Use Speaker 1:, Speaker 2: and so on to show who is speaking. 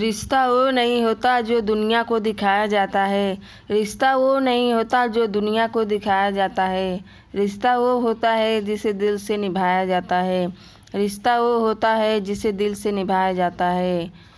Speaker 1: रिश्ता वो नहीं होता जो दुनिया को दिखाया जाता है रिश्ता वो नहीं होता जो दुनिया को दिखाया जाता है रिश्ता वो होता है जिसे दिल से निभाया जाता है रिश्ता वो होता है जिसे दिल से निभाया जाता है